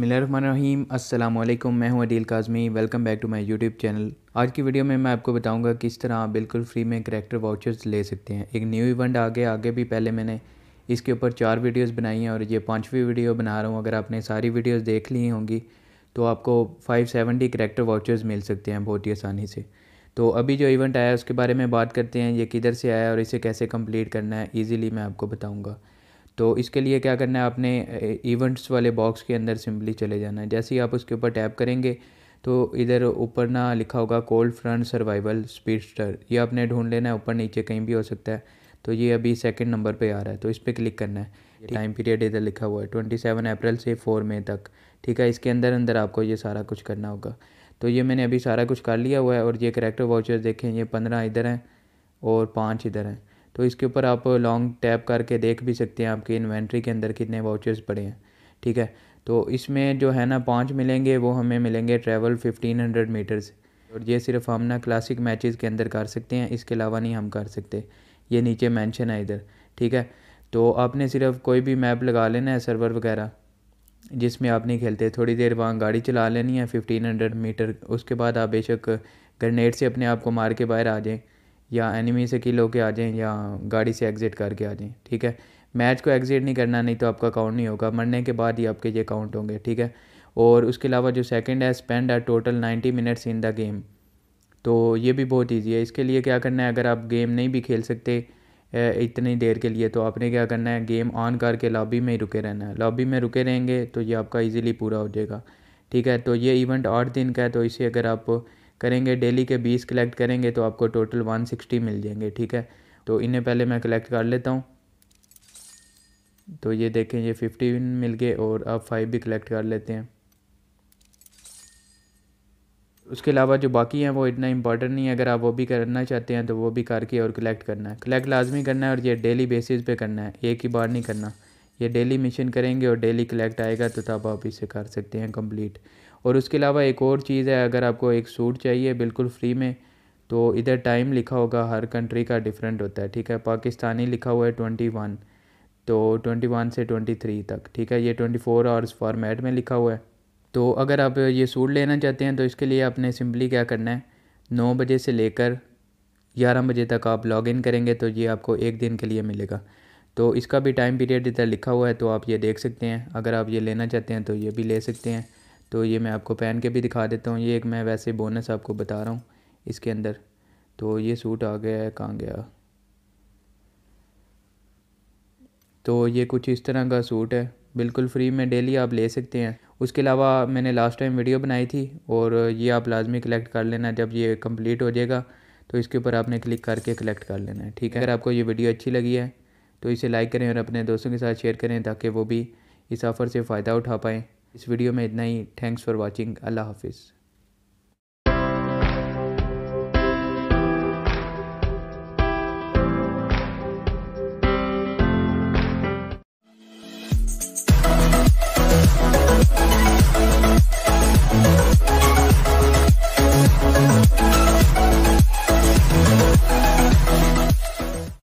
बसमिलीम अल्लाम मैं हूं Adeel Kazmi welcome back to my YouTube channel आज की वीडियो में मैं आपको बताऊंगा किस तरह आप बिल्कुल फ्री में करेक्टर वाउचर्स ले सकते हैं एक न्यू इवेंट आ गया आगे भी पहले मैंने इसके ऊपर चार वीडियोस बनाई हैं और ये पाँचवीं वीडियो बना रहा हूँ अगर आपने सारी वीडियोज़ देख ली होंगी तो आपको फाइव सेवेंटी करेक्टर वाउचर्स मिल सकते हैं बहुत ही आसानी से तो अभी जो इवेंट आया उसके बारे में बात करते हैं ये किधर से आया और इसे कैसे कम्प्लीट करना है ईज़िली मैं आपको बताऊँगा तो इसके लिए क्या करना है आपने इवेंट्स वाले बॉक्स के अंदर सिंपली चले जाना है जैसे ही आप उसके ऊपर टैप करेंगे तो इधर ऊपर ना लिखा होगा कोल्ड फ्रंट सर्वाइवल स्पीडस्टर ये आपने ढूंढ लेना है ऊपर नीचे कहीं भी हो सकता है तो ये अभी सेकंड नंबर पे आ रहा है तो इस पर क्लिक करना है टाइम पीरियड इधर लिखा हुआ है ट्वेंटी सेवन अप्रैल से फोर मई तक ठीक है इसके अंदर अंदर आपको ये सारा कुछ करना होगा तो ये मैंने अभी सारा कुछ कर लिया हुआ है और ये करेक्टर वाउचर देखें ये पंद्रह इधर हैं और पाँच इधर हैं तो इसके ऊपर आप लॉन्ग टैप करके देख भी सकते हैं आपकी इन्वेंट्री के अंदर कितने वाउचर्स पड़े हैं ठीक है तो इसमें जो है ना पाँच मिलेंगे वो हमें मिलेंगे ट्रैवल फिफ्टीन हंड्रेड मीटर्स और ये सिर्फ हम ना क्लासिक मैचेस के अंदर कर सकते हैं इसके अलावा नहीं हम कर सकते ये नीचे मेंशन है इधर ठीक है तो आपने सिर्फ कोई भी मैप लगा लेना है सर्वर वगैरह जिसमें आप नहीं खेलते थोड़ी देर वहाँ गाड़ी चला लेनी है फिफ्टीन हंड्रेड मीटर उसके बाद आप बेशक ग्रनेड से अपने आप को मार के बाहर आ जाएँ या एनिमी से किल होकर आ जाएँ या गाड़ी से एग्ज़िट करके आ जाएँ ठीक है मैच को एग्ज़िट नहीं करना नहीं तो आपका काउंट नहीं होगा मरने के बाद ही आपके ये काउंट होंगे ठीक है और उसके अलावा जो सेकंड है स्पेंड है total ninety minutes in the game तो ये भी बहुत ईजी है इसके लिए क्या करना है अगर आप गेम नहीं भी खेल सकते इतनी देर के लिए तो आपने क्या करना है गेम ऑन करके लॉबी में ही रुके रहना है लॉबी में रुके रहेंगे तो ये आपका इजीली पूरा हो जाएगा ठीक है तो ये इवेंट आठ दिन का है तो इसे अगर आप करेंगे डेली के बीस कलेक्ट करेंगे तो आपको टोटल वन सिक्सटी मिल जाएंगे ठीक है तो इन्हें पहले मैं कलेक्ट कर लेता हूँ तो ये देखें ये फिफ्टी मिल गए और अब फाइव भी कलेक्ट कर लेते हैं उसके अलावा जो बाकी हैं वो इतना इंपॉर्टेंट नहीं है अगर आप वो भी करना चाहते हैं तो वो भी करके और कलेक्ट करना है कलेक्ट लाजमी करना है और ये डेली बेसिस पे करना है एक ही बार नहीं करना ये डेली मिशन करेंगे और डेली कलेक्ट आएगा तो तब आप इसे कर सकते हैं कंप्लीट और उसके अलावा एक और चीज़ है अगर आपको एक सूट चाहिए बिल्कुल फ्री में तो इधर टाइम लिखा होगा हर कंट्री का डिफरेंट होता है ठीक है पाकिस्तानी लिखा हुआ है ट्वेंटी वन तो ट्वेंटी वन से ट्वेंटी थ्री तक ठीक है ये ट्वेंटी फोर आवर्स फॉर्मेट में लिखा हुआ है तो अगर आप ये सूट लेना चाहते हैं तो इसके लिए आपने सिंपली क्या करना है नौ बजे से लेकर ग्यारह बजे तक आप लॉग इन करेंगे तो ये आपको एक दिन के लिए मिलेगा तो इसका भी टाइम पीरियड इधर लिखा हुआ है तो आप ये देख सकते हैं अगर आप ये लेना चाहते हैं तो ये भी ले सकते हैं तो ये मैं आपको पहन के भी दिखा देता हूँ ये एक मैं वैसे बोनस आपको बता रहा हूँ इसके अंदर तो ये सूट आ गया है कहाँ गया तो ये कुछ इस तरह का सूट है बिल्कुल फ्री में डेली आप ले सकते हैं उसके अलावा मैंने लास्ट टाइम वीडियो बनाई थी और ये आप लाजमी कलेक्ट कर लेना जब ये कम्प्लीट हो जाएगा तो इसके ऊपर आपने क्लिक करके कलेक्ट कर लेना है ठीक है अगर आपको ये वीडियो अच्छी लगी है तो इसे लाइक करें और अपने दोस्तों के साथ शेयर करें ताकि वो भी इस ऑफ़र से फ़ायदा उठा पाएँ इस वीडियो में इतना ही थैंक्स फॉर वॉचिंग अल्लाह हाफिज़